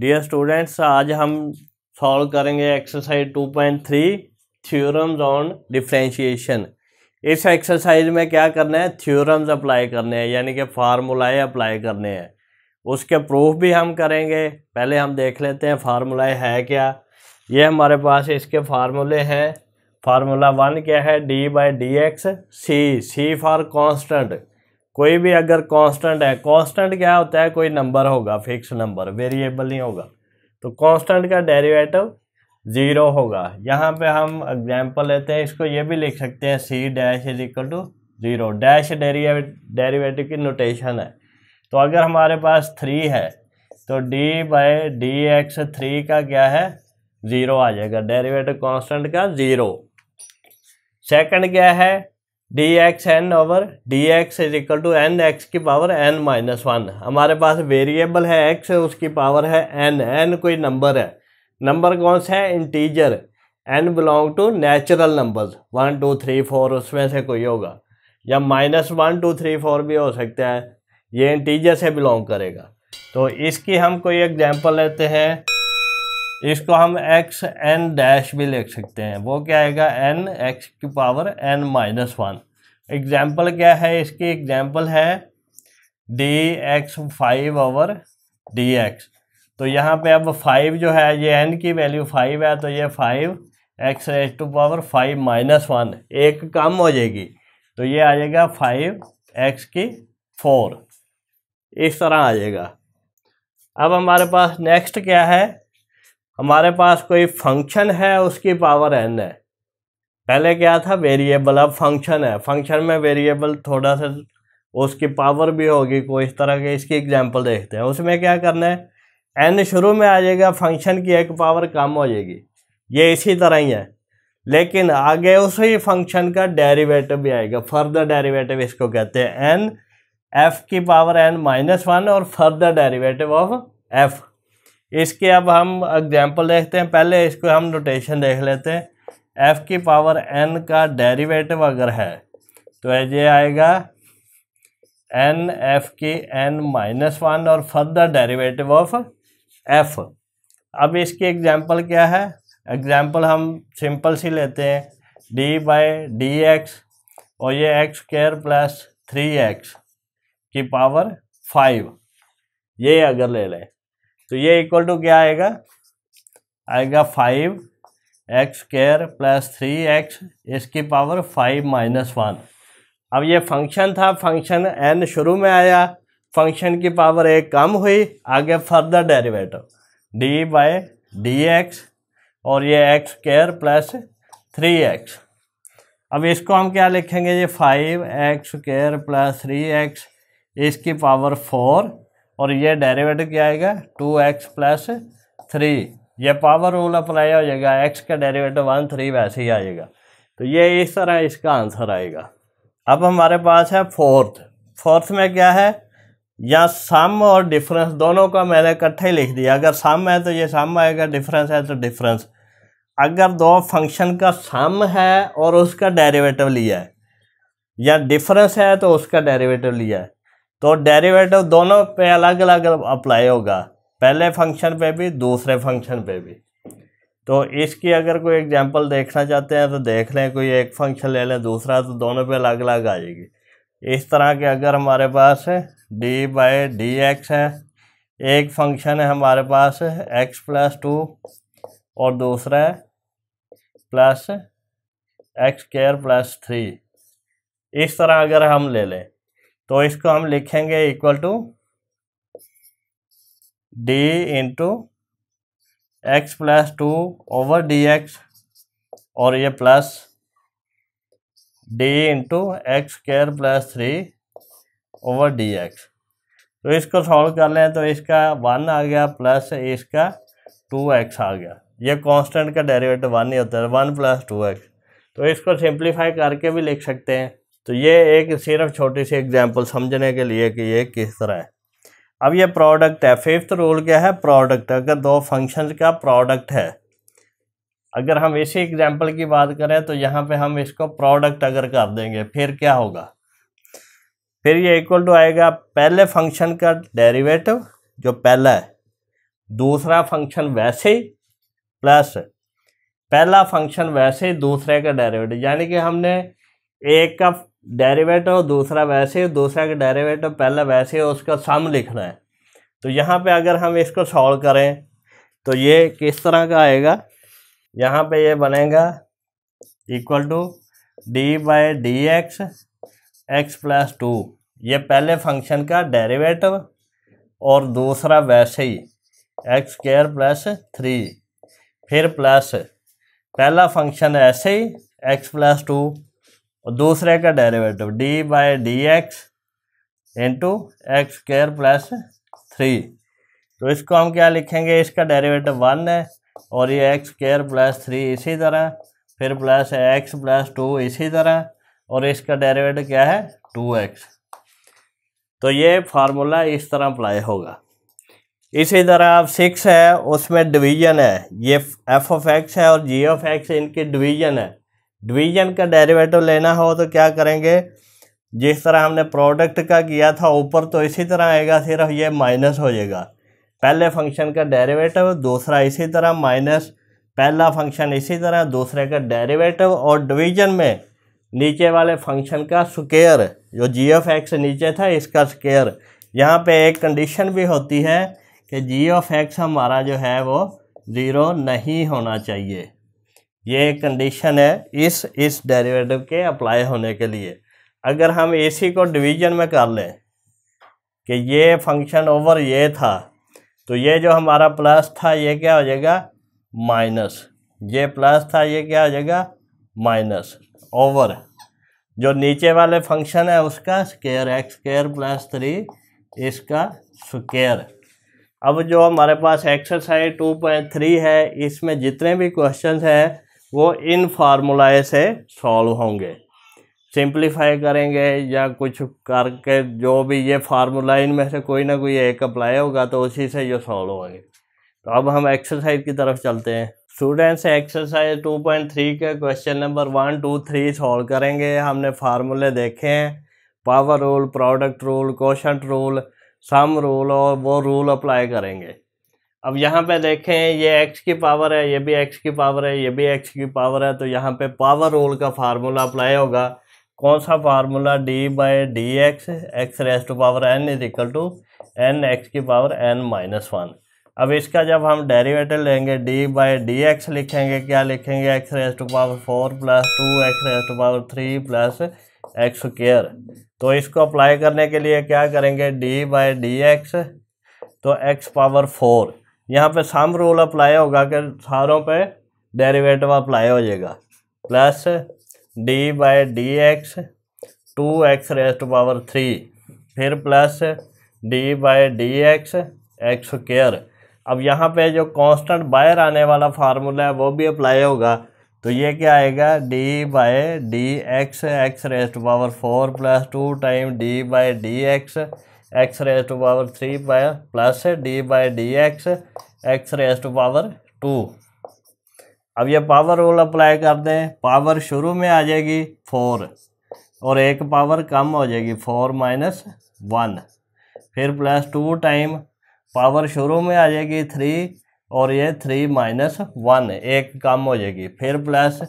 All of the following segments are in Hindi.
डियर स्टूडेंट्स आज हम सॉल्व करेंगे exercise 2.3 point three theorems on differentiation इस एक्सरसाइज में क्या करना है थ्योरम्स अप्लाई करने हैं यानी कि फार्मूलाए अप्लाई करने हैं उसके प्रूफ भी हम करेंगे पहले हम देख लेते हैं फार्मूलाए है क्या ये हमारे पास इसके फार्मूले हैं फार्मूला वन क्या है D by D X C C for constant कोई भी अगर कांस्टेंट है कांस्टेंट क्या होता है कोई नंबर होगा फिक्स नंबर वेरिएबल नहीं होगा तो कांस्टेंट का डेरिवेटिव ज़ीरो होगा यहाँ पे हम एग्जांपल लेते हैं इसको ये भी लिख सकते हैं C dash is equal to zero dash derivative की नोटेशन है तो अगर हमारे पास थ्री है तो D by D x three का क्या है ज़ीरो आ जाएगा डेरीवेटिव कॉन्सटेंट का ज़ीरो सेकेंड क्या है D X N over D X is equal to N x की पावर एन माइनस वन हमारे पास वेरिएबल है एक्स उसकी पावर है एन एन कोई नंबर है नंबर कौन सा है integer N belong to natural numbers one two three four उसमें से कोई होगा या minus one two three four भी हो सकता है ये इंटीजर से बिलोंग करेगा तो इसकी हम कोई एग्जाम्पल लेते हैं इसको हम एक्स एन डैश भी लिख सकते हैं वो क्या आएगा एन एक्स की power N minus one example क्या है इसकी एग्जाम्पल है D x five over D x तो यहाँ पे अब फाइव जो है ये एन की वैल्यू फाइव है तो ये five x h to power five minus one एक कम हो जाएगी तो ये आ जाएगा फाइव एक्स की फोर इस तरह आ जाएगा अब हमारे पास नेक्स्ट क्या है हमारे पास कोई फंक्शन है उसकी पावर एन है पहले क्या था वेरिएबल अब फंक्शन है फंक्शन में वेरिएबल थोड़ा सा उसकी पावर भी होगी कोई इस तरह के इसकी एग्जांपल देखते हैं उसमें क्या करना है एन शुरू में आ जाएगा फंक्शन की एक पावर कम हो जाएगी ये इसी तरह ही है लेकिन आगे उसी फंक्शन का डेरिवेटिव भी आएगा फर्दर डेरिवेटिव इसको कहते हैं एन एफ की पावर एन माइनस वन और फर्दर डेरिवेटिव ऑफ एफ इसके अब हम एग्जाम्पल देखते हैं पहले इसको हम नोटेशन देख लेते हैं एफ़ की पावर एन का डेरिवेटिव अगर है तो ये आएगा एन एफ की एन माइनस वन और फर्दर डेरिवेटिव ऑफ एफ अब इसकी एग्जाम्पल क्या है एग्जाम्पल हम सिंपल सी लेते हैं डी बाई डी एक्स और ये x square plus three x की पावर फाइव ये अगर ले लें तो ये इक्वल टू क्या आएगा आएगा five x square plus three x इसकी पावर फाइव माइनस वन अब ये फंक्शन था फंक्शन एन शुरू में आया फंक्शन की पावर एक कम हुई आगे further derivative d by d x और ये x square plus three x अब इसको हम क्या लिखेंगे ये five x square plus three x इसकी पावर फोर और ये डेरिवेटिव क्या आएगा टू एक्स प्लस थ्री ये पावर रूल अप्लाई हो जाएगा एक्स का डेरिवेटिव वन थ्री वैसे ही आएगा तो ये इस तरह इसका आंसर आएगा अब हमारे पास है फोर्थ फोर्थ में क्या है या सम और डिफरेंस दोनों का मैंने इकट्ठे ही लिख दिया अगर सम है तो ये सम आएगा डिफरेंस है तो डिफरेंस अगर दो फंक्शन का सम है और उसका डेरिवेटिव लिया है या डिफरेंस है तो उसका डेरिवेटिव लिया है तो डेरिवेटिव दोनों पे अलग अलग अप्लाई होगा पहले फंक्शन पे भी दूसरे फंक्शन पे भी तो इसकी अगर कोई एग्जांपल देखना चाहते हैं तो देख लें कोई एक फंक्शन ले लें दूसरा तो दोनों पे अलग अलग आ जाएगी इस तरह के अगर हमारे पास डी बाई डी एक्स है एक फंक्शन है हमारे पास एक्स प्लस टू और दूसरा है plus x square plus three इस तरह अगर हम ले लें तो इसको हम लिखेंगे equal to d into x plus two over D x और ये plus d into x square plus three over D x तो इसको सॉल्व कर लें तो इसका वन आ गया प्लस इसका टू एक्स आ गया ये कांस्टेंट का डेरिवेटिव वन ही होता है वन प्लस टू एक्स तो इसको सिंप्लीफाई करके भी लिख सकते हैं तो ये एक सिर्फ छोटी सी एग्जांपल समझने के लिए कि ये किस तरह है अब ये प्रोडक्ट है फिफ्थ रूल क्या है प्रोडक्ट अगर दो फंक्शन का प्रोडक्ट है अगर हम इसी एग्जाम्पल की बात करें तो यहाँ पे हम इसको प्रोडक्ट अगर कर देंगे फिर क्या होगा फिर ये इक्वल टू आएगा पहले फंक्शन का डेरिवेटिव जो पहला है दूसरा फंक्शन वैसे ही प्लस पहला फंक्शन वैसे ही दूसरे का डेरिवेटिव यानी कि हमने एक का डेरिवेटिव दूसरा वैसे दूसरा का डेरिवेटिव पहला वैसे उसका सम लिखना है तो यहाँ पे अगर हम इसको सॉल्व करें तो ये किस तरह का आएगा यहाँ पे ये बनेगा equal to d by d x x plus two ये पहले फंक्शन का डेरिवेटिव और दूसरा वैसे ही एक्स स्केयर प्लस थ्री फिर प्लस पहला फंक्शन ऐसे ही एक्स प्लस टू और दूसरे का derivative d by D x into x square plus three तो इसको हम क्या लिखेंगे इसका डेरिवेटिव वन है और ये एक्स स्क्र प्लस थ्री इसी तरह फिर प्लस एक्स प्लस टू इसी तरह और इसका डेरिवेटिव क्या है टू एक्स तो ये फार्मूला इस तरह अप्लाई होगा इसी तरह आप सिक्स है उसमें डिवीजन है ये एफ ऑफ एक्स है और जी ऑफ एक्स इनकी डिवीजन है डिवीजन का डेरिवेटिव लेना हो तो क्या करेंगे जिस तरह हमने प्रोडक्ट का किया था ऊपर तो इसी तरह आएगा सिर्फ ये माइनस हो जाएगा पहले फंक्शन का डेरिवेटिव दूसरा इसी तरह माइनस पहला फंक्शन इसी तरह दूसरे का डेरिवेटिव और डिवीजन में नीचे वाले फंक्शन का स्केयर जो जी ऑफ एक्स नीचे था इसका स्केयर यहाँ पे एक कंडीशन भी होती है कि जी ऑफ एक्स हमारा जो है वो ज़ीरो नहीं होना चाहिए ये कंडीशन है इस इस डेरिवेटिव के अप्लाई होने के लिए अगर हम एसी को डिवीजन में कर लें कि ये फंक्शन ओवर ये था तो ये जो हमारा प्लस था ये क्या हो जाएगा माइनस ये प्लस था ये क्या हो जाएगा माइनस ओवर जो नीचे वाले फंक्शन है उसका square x square plus three इसका स्केयर अब जो हमारे पास एक्सरसाइज टू पॉइंट थ्री है इसमें जितने भी क्वेश्चंस हैं वो इन फार्मूलाए से सॉल्व होंगे सिंप्लीफाई करेंगे या कुछ करके जो भी ये फार्मूला इनमें से कोई ना कोई एक अप्लाई होगा तो उसी से ये सॉल्व होंगे तो अब हम एक्सरसाइज की तरफ चलते हैं स्टूडेंट्स एक्सरसाइज 2.3 के question number one two three solve करेंगे हमने फार्मूले देखे हैं power rule product rule question rule sum rule और वो रूल अप्लाई करेंगे अब यहाँ पे देखें ये एक्स की पावर है ये भी एक्स की पावर है ये भी एक्स की पावर है तो यहाँ पे पावर रूल का फार्मूला अप्लाई होगा कौन सा formula d by D x x raise to power n is equal to N x की पावर एन माइनस वन अब इसका जब हम डेरिवेटिव लेंगे डी बाई डी एक्स लिखेंगे क्या लिखेंगे x raise to power four plus two x raise to power three plus x square तो इसको अप्लाई करने के लिए क्या करेंगे डी बाई डी एक्स तो एक्स पावर फोर यहाँ पे सम रूल अप्लाई होगा कि सारों पे डेरिवेटिव अप्लाई हो जाएगा plus d by d x two x raise to power three फिर plus d by d x x square अब यहाँ पे जो कांस्टेंट बाहर आने वाला फार्मूला है वो भी अप्लाई होगा तो ये क्या आएगा d by d x x raised power four plus two time d by d x x raise to power three by plus d by d x x raise to power two अब ये पावर रूल अप्लाई कर दें पावर शुरू में आ जाएगी फोर और एक पावर कम हो जाएगी फोर माइनस वन फिर प्लस टू टाइम पावर शुरू में आ जाएगी थ्री और ये थ्री माइनस वन एक कम हो जाएगी फिर प्लस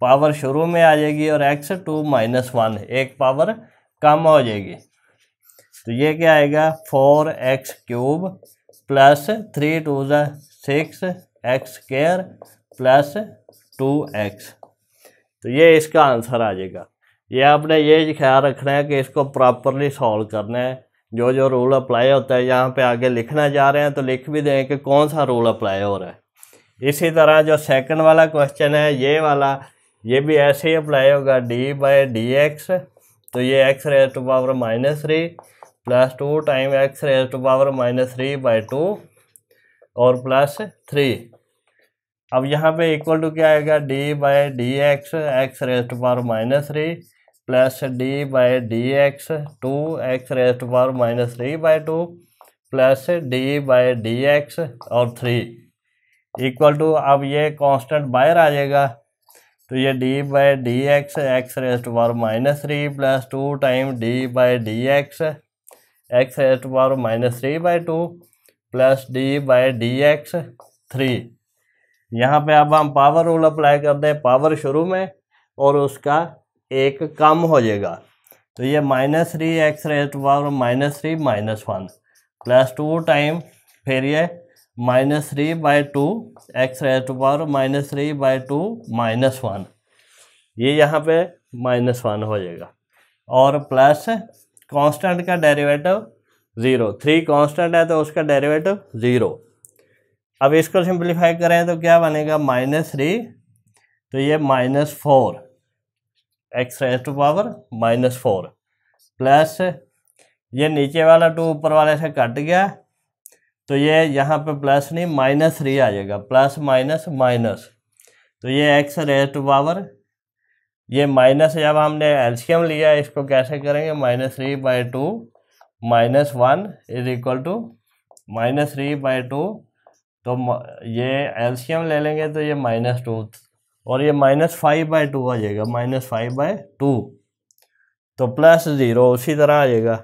पावर शुरू में आ जाएगी और एक्स टू माइनस वन एक पावर कम हो जाएगी तो ये क्या आएगा four x cube plus three two ज़ा six x square plus two x तो ये इसका आंसर आ जाएगा ये आपने ये ख्याल रखना है कि इसको प्रॉपरली सॉल्व करना है जो जो रूल अप्लाई होता है यहाँ पे आगे लिखना जा रहे हैं तो लिख भी दें कि कौन सा रूल अप्लाई हो रहा है इसी तरह जो सेकंड वाला क्वेश्चन है ये वाला ये भी ऐसे ही अप्लाई होगा डी बाई डी एक्स तो ये x raise to power minus three plus two time x raise to power minus three by two और प्लस थ्री अब यहाँ पे इक्वल टू क्या आएगा d by d x x raise to power minus three plus d by d x two x raise to power minus three by two plus d by d x और थ्री इक्वल टू अब ये कांस्टेंट बाहर आ जाएगा तो ये d by d x x raise to power minus three plus two time d by D x x h to power minus three by two plus d by D x three यहाँ पर अब हम पावर रूल अप्लाई कर दें पावर शुरू में और उसका एक कम हो जाएगा तो ये minus three x h to power minus three minus one plus two time फिर ये minus three by two x h to power minus three by two minus one ये यहाँ पे माइनस वन हो जाएगा और प्लस कांस्टेंट का डेरिवेटिव ज़ीरो थ्री कांस्टेंट है तो उसका डेरिवेटिव ज़ीरो अब इसको सिंप्लीफाई करें तो क्या बनेगा माइनस थ्री तो ये minus four x raise to power minus four plus ये नीचे वाला टू ऊपर वाले से कट गया तो ये यहाँ पे प्लस नहीं माइनस थ्री आ जाएगा प्लस माइनस माइनस तो ये एक्स रेस टू पावर ये माइनस जब हमने एल्शियम लिया इसको कैसे करेंगे minus three by two minus one is equal to minus three by two तो ये एल्शियम ले लेंगे तो ये माइनस टू और ये माइनस फाइव बाई टू आ जाएगा माइनस फाइव बाई टू तो प्लस ज़ीरो उसी तरह आ जाएगा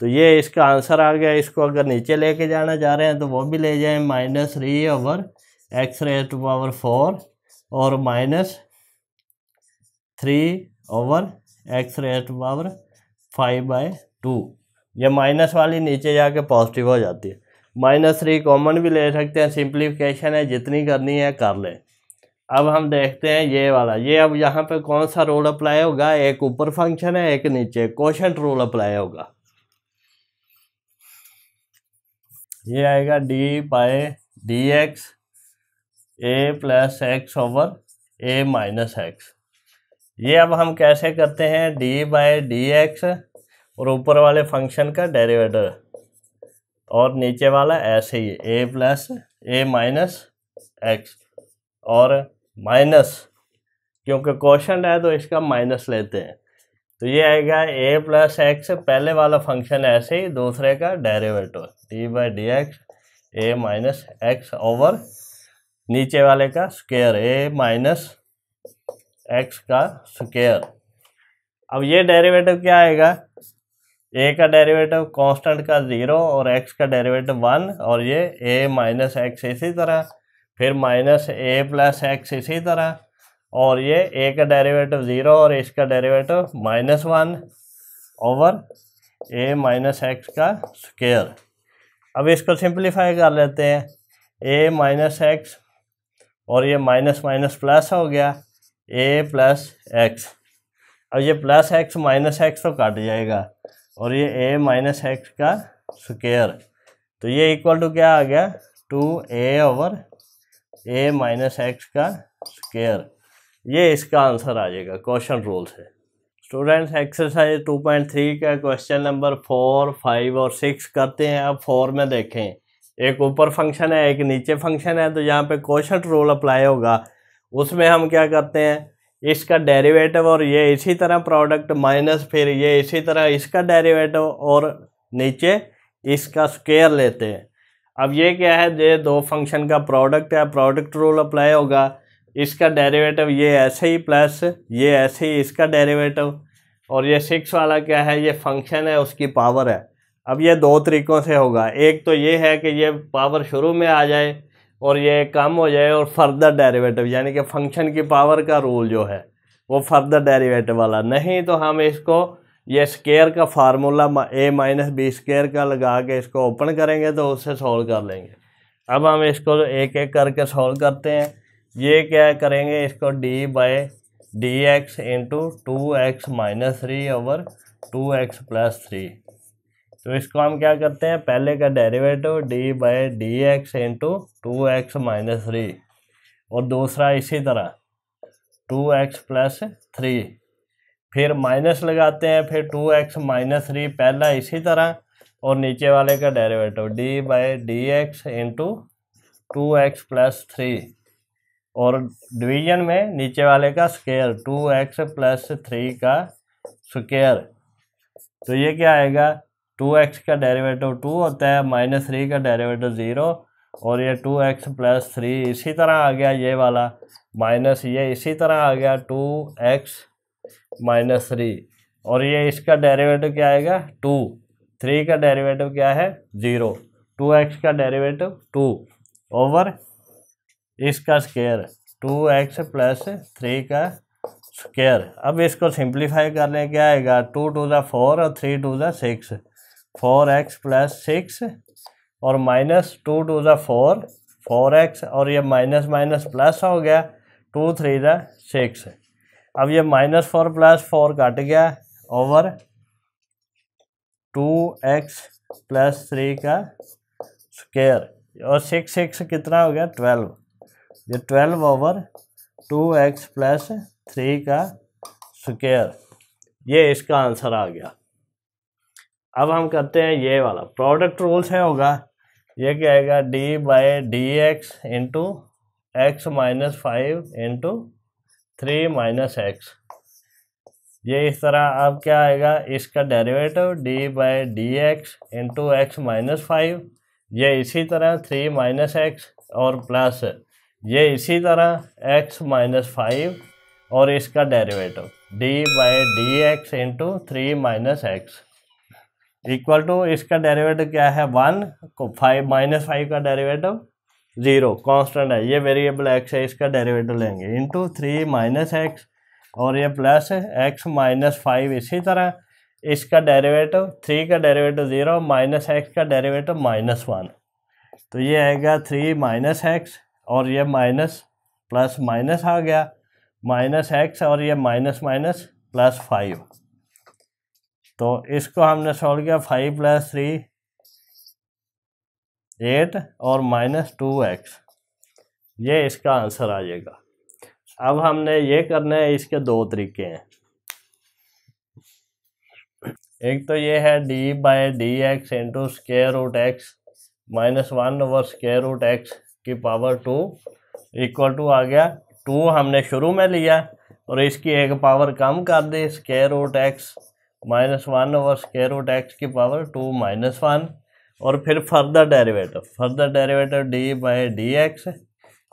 तो ये इसका आंसर आ गया इसको अगर नीचे लेके जाना चाह जा रहे हैं तो वो भी ले जाएँ minus three over x raise to power four और minus three over x raise to power five by two ये माइनस वाली नीचे जाके पॉजिटिव हो जाती है माइनस थ्री कॉमन भी ले सकते हैं सिंप्लीफिकेशन है जितनी करनी है कर लें अब हम देखते हैं ये वाला ये अब यहाँ पे कौन सा रूल अप्लाई होगा एक ऊपर फंक्शन है एक नीचे क्वेश्चन रूल अप्लाई होगा ये आएगा d by d x a plus x over a minus x ये अब हम कैसे करते हैं डी बाई डी एक्स और ऊपर वाले फंक्शन का डेरिवेटिव और नीचे वाला ऐसे ही a plus a minus x और माइनस क्योंकि क्वेश्चन है तो इसका माइनस लेते हैं तो ये आएगा ए प्लस एक्स पहले वाला फंक्शन ऐसे ही दूसरे का derivative d by D x a minus x over नीचे वाले का स्क्वायर ए माइनस एक्स का स्क्वेयर अब ये डेरिवेटिव क्या आएगा ए का डेरिवेटिव कांस्टेंट का ज़ीरो और एक्स का डेरिवेटिव वन और ये ए माइनस एक्स इसी तरह फिर माइनस ए प्लस एक्स इसी तरह और ये ए का डेरिवेटिव ज़ीरो और इसका derivative minus one over a minus x का स्क्वेयर अब इसको सिंप्लीफाई कर लेते हैं ए माइनस एक्स और ये माइनस माइनस प्लस हो गया ए प्लस एक्स अब ये प्लस एक्स माइनस एक्स तो काट जाएगा और ये ए माइनस एक्स का स्क्वेयर तो ये इक्वल टू क्या आ गया two a over a minus x का स्क्वेयर ये इसका आंसर आ जाएगा क्वेश्चन रूल से students exercise two point three का क्वेश्चन नंबर फोर फाइव और सिक्स करते हैं अब फोर में देखें एक ऊपर फंक्शन है एक नीचे फंक्शन है तो यहाँ पे क्वेश्चन रूल अप्लाई होगा उसमें हम क्या करते हैं इसका डेरिवेटिव और ये इसी तरह प्रोडक्ट माइनस फिर ये इसी तरह इसका डेरिवेटिव और नीचे इसका स्क्वेयर लेते हैं अब ये क्या है ये दो फंक्शन का प्रोडक्ट है प्रोडक्ट रूल अप्लाई होगा इसका डेरिवेटिव ये ऐसे ही प्लस ये ऐसे ही इसका डेरिवेटिव और ये सिक्स वाला क्या है ये फंक्शन है उसकी पावर है अब ये दो तरीक़ों से होगा एक तो ये है कि ये पावर शुरू में आ जाए और ये कम हो जाए और फर्दर डेरिवेटिव यानी कि फंक्शन की पावर का रूल जो है वो फर्दर डेरिवेटिव वाला नहीं तो हम इसको ये स्केयर का formula a minus b square का लगा के इसको ओपन करेंगे तो उससे सॉल्व कर लेंगे अब हम इसको एक एक करके सॉल्व करते हैं ये क्या करेंगे इसको d by D x into two x minus three over two x plus three तो इसको हम क्या करते हैं पहले का derivative d by D x into two x minus three और दूसरा इसी तरह टू एक्स प्लस थ्री फिर माइनस लगाते हैं फिर टू एक्स माइनस थ्री पहला इसी तरह और नीचे वाले का derivative d by D x into two x plus three और डिवीजन में नीचे वाले का square two x plus three का स्केयर तो ये क्या आएगा टू एक्स का डेरिवेटिव टू होता है माइनस थ्री का डेरिवेटिव ज़ीरो और ये टू एक्स प्लस थ्री इसी तरह आ गया ये वाला माइनस ये इसी तरह आ गया टू एक्स माइनस थ्री और ये इसका डेरिवेटिव क्या आएगा टू थ्री का डेरिवेटिव क्या है ज़ीरो टू एक्स का डेरिवेटिव टू ओवर इसका square two x plus three का स्केयर अब इसको सिंप्लीफाई करने क्या आएगा टू टू ज़ा फोर और थ्री टू ज़ा six four x plus six और माइनस टू टू ज़ा फोर फोर एक्स और ये माइनस माइनस प्लस हो गया टू थ्री ज़ा सिक्स अब ये माइनस फोर प्लस फोर कट गया over two x plus three का स्केयर और सिक्स सिक्स कितना हो गया ट्वेल्व ये twelve over two x plus three का स्क्वेयर ये इसका आंसर आ गया अब हम करते हैं ये वाला प्रोडक्ट रूल से होगा ये क्या आएगा d by D x into x minus five into three minus x ये इस तरह अब क्या आएगा इसका derivative d by D x into x minus five ये इसी तरह थ्री माइनस एक्स और प्लस ये इसी तरह एक्स माइनस फाइव और इसका derivative d by D x into three minus x equal to इसका डेरिवेटिव क्या है वन को फाइव माइनस फाइव का डेरिवेटिव ज़ीरो कांस्टेंट है ये वेरिएबल एक्स है इसका डेरिवेटिव लेंगे इंटू थ्री माइनस एक्स और ये प्लस एक्स माइनस फाइव इसी तरह इसका डेरिवेटिव थ्री का डेरिवेटिव ज़ीरो माइनस एक्स का डेरिवेटिव माइनस वन तो ये आएगा थ्री माइनस एक्स और ये माइनस प्लस माइनस आ गया माइनस एक्स और ये माइनस माइनस प्लस फाइव तो इसको हमने सॉल्व किया फाइव प्लस थ्री एट और माइनस टू एक्स ये इसका आंसर आ जाएगा अब हमने ये करना है इसके दो तरीके हैं एक तो ये है d by d x into square root x minus one over square root x की पावर टू इक्वल टू आ गया टू हमने शुरू में लिया और इसकी एक पावर कम कर दी square root x minus one over square root x की पावर टू माइनस वन और फिर further derivative further derivative d by D x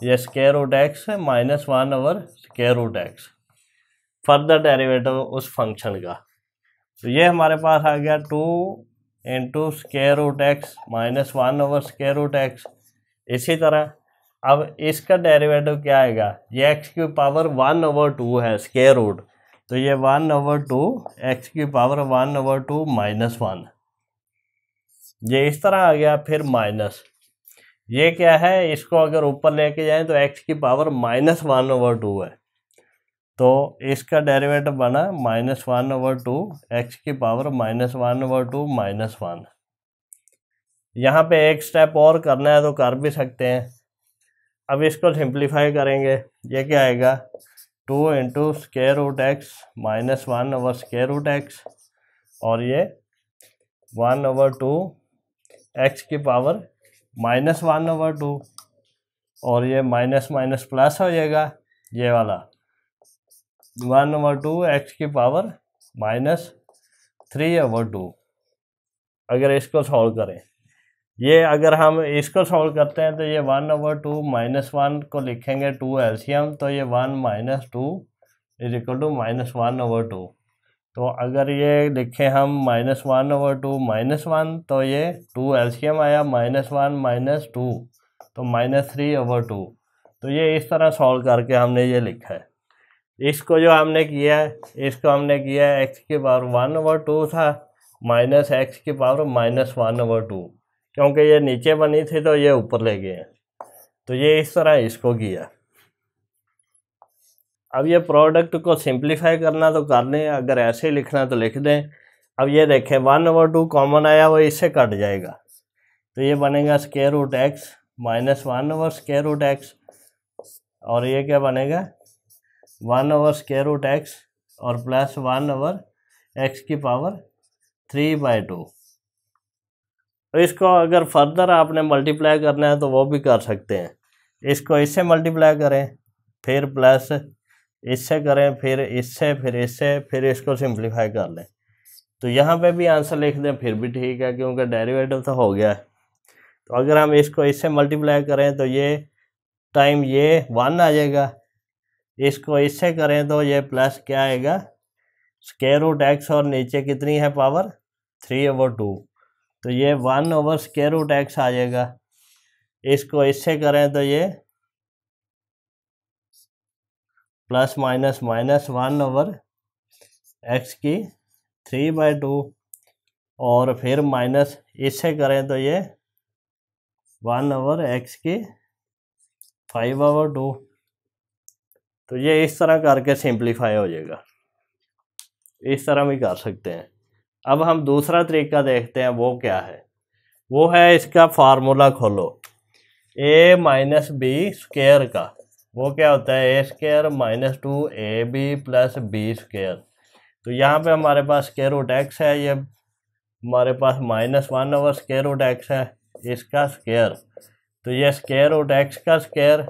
ये square root x minus one over square root x further derivative उस फंक्शन का तो ये हमारे पास आ गया two into square root x minus one over square root x इसी तरह अब इसका डेरिवेटिव क्या आएगा ये एक्स की पावर वन ओवर टू है स्केयर रूट तो ये वन ओवर टू एक्स की power one over two minus one ये इस तरह आ गया फिर माइनस ये क्या है इसको अगर ऊपर लेके जाएं तो एक्स की power minus one over two है तो इसका डेरिवेटिव बना minus one over two x की power minus one over two minus one यहाँ पे एक स्टेप और करना है तो कर भी सकते हैं अब इसको सिंप्लीफाई करेंगे ये क्या आएगा two into square root x minus one over square root x और ये वन ओवर टू एक्स की power minus one over two और ये माइनस माइनस प्लस हो जाएगा ये वाला वन ओवर टू एक्स की power minus three over two अगर इसको सॉल्व करें ये अगर हम इसको सॉल्व करते हैं तो ये one over two minus one को लिखेंगे टू एल्शियम तो ये one minus two is equal to minus one over two तो अगर ये लिखें हम minus one over two minus one तो ये टू एल्शियम आया माइनस वन माइनस टू तो माइनस थ्री ओवर टू तो ये इस तरह सॉल्व करके हमने ये लिखा है इसको जो हमने किया है इसको हमने किया है एक्स की पावर वन ओवर टू था माइनस एक्स की power minus one over two क्योंकि ये नीचे बनी थी तो ये ऊपर ले गए तो ये इस तरह इसको किया अब ये प्रोडक्ट को सिंप्लीफाई करना तो कर लें अगर ऐसे लिखना तो लिख दें अब ये देखें वन ओवर टू कॉमन आया वो इससे कट जाएगा तो ये बनेगा square root x minus one over square root x और ये क्या बनेगा one over square root x और प्लस वन ओवर एक्स की पावर थ्री बाई टू तो इसको अगर फर्दर आपने मल्टीप्लाई करना है तो वो भी कर सकते हैं इसको इससे मल्टीप्लाई करें फिर प्लस इससे करें फिर इससे फिर इससे फिर इसको सिंप्लीफाई कर लें तो यहाँ पे भी आंसर लिख दें फिर भी ठीक है क्योंकि डेरिवेटिव तो हो गया है तो अगर हम इसको इससे मल्टीप्लाई करें तो ये टाइम ये वन आ जाएगा इसको इससे करें तो ये प्लस क्या आएगा स्केयर रूट एक्स और नीचे कितनी है पावर थ्री ओवर टू तो ये one over square root x आ जाएगा इसको इससे करें तो ये plus minus minus one over x की थ्री बाय टू और फिर माइनस इससे करें तो ये वन ओवर एक्स की फाइव ओवर टू तो ये इस तरह करके सिंप्लीफाई हो जाएगा इस तरह भी कर सकते हैं अब हम दूसरा तरीका देखते हैं वो क्या है वो है इसका फार्मूला खोलो ए माइनस बी स्केयर का वो क्या होता है a square minus two a b plus b square तो यहाँ पे हमारे पास स्केयर रूट एक्स है ये हमारे पास minus one over square root x है इसका स्केयर तो ये स्केयर रूट एक्स का स्केयर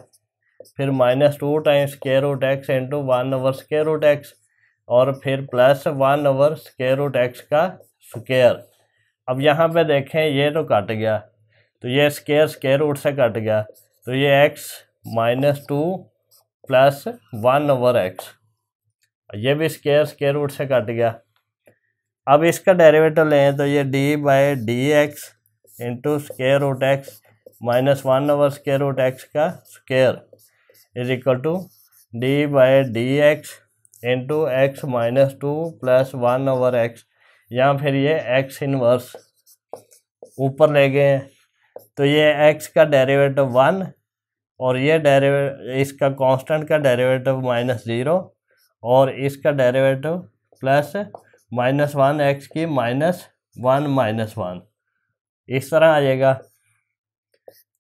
फिर minus two times square root x into one over square root x और फिर plus one over square root x का स्केयर अब यहाँ पे देखें ये तो कट गया तो ये स्केयर स्केयर रूट से कट गया तो ये x minus two plus one over x ये भी स्केयर स्केयर रूट से कट गया अब इसका डेरिवेटिव लें तो ये d by D x into square root x minus one over square root x का square is equal to d by D x into x minus two plus one over x या फिर ये एक्स इनवर्स ऊपर ले गए हैं तो ये एक्स का डेरिवेटिव वन और ये डेरिवे इसका कांस्टेंट का डेरिवेटिव माइनस ज़ीरो और इसका derivative plus minus one x की माइनस वन माइनस वन इस तरह आ जाएगा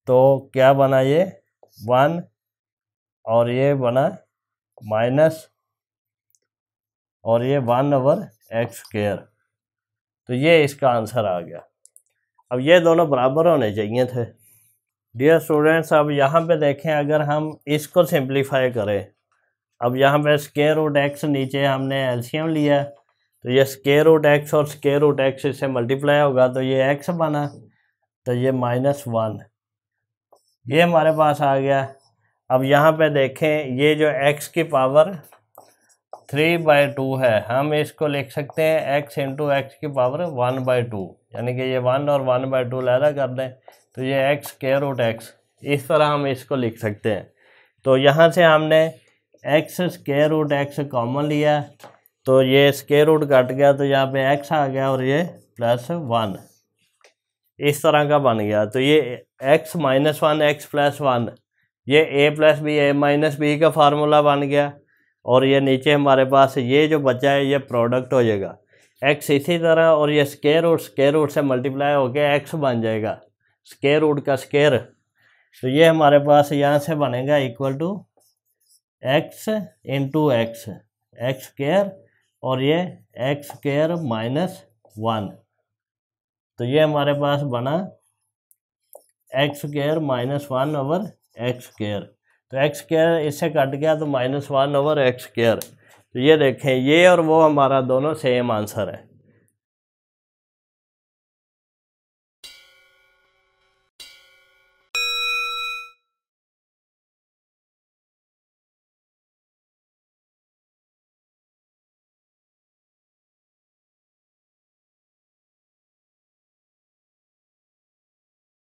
तो क्या बना ये वन और ये बना माइनस और ये वन ओवर एक्स स्केयर तो ये इसका आंसर आ गया अब ये दोनों बराबर होने चाहिए थे डियर स्टूडेंट्स अब यहाँ पे देखें अगर हम इसको सिंप्लीफाई करें अब यहाँ पे स्केयर रूट एक्स नीचे हमने एल्शियम लिया तो ये स्केयर रूट एक्स और स्केयर रूट एक्स इससे मल्टीप्लाई होगा तो ये एक्स बना तो ये माइनस वन ये हमारे पास आ गया अब यहाँ पे देखें ये जो एक्स की पावर थ्री बाई टू है हम इसको लिख सकते हैं एक्स इंटू एक्स की पावर वन बाई टू यानी कि ये वन और वन बाई टू लहरा कर दें तो ये एक्स के रूट एक्स इस तरह हम इसको लिख सकते हैं तो यहाँ से हमने एक्स के रूट एक्स कॉमन लिया तो ये स्के रूट कट गया तो यहाँ पे एक्स आ गया और ये प्लस वन इस तरह का बन गया तो ये x minus one x plus one ये a plus b a minus b का फार्मूला बन गया और ये नीचे हमारे पास ये जो बचा है ये प्रोडक्ट हो जाएगा एक्स इसी तरह और ये स्केयर रूट स्केयर रूट से मल्टीप्लाई होकर एक्स बन जाएगा स्केयर रूट का स्केयर तो ये हमारे पास यहाँ से बनेगा equal to x into x x square और ये एक्स स्केयर माइनस वन तो ये हमारे पास बना x square minus one over x square तो एक्स स्केयर इससे कट गया तो minus one over x square तो ये देखें ये और वो हमारा दोनों सेम आंसर है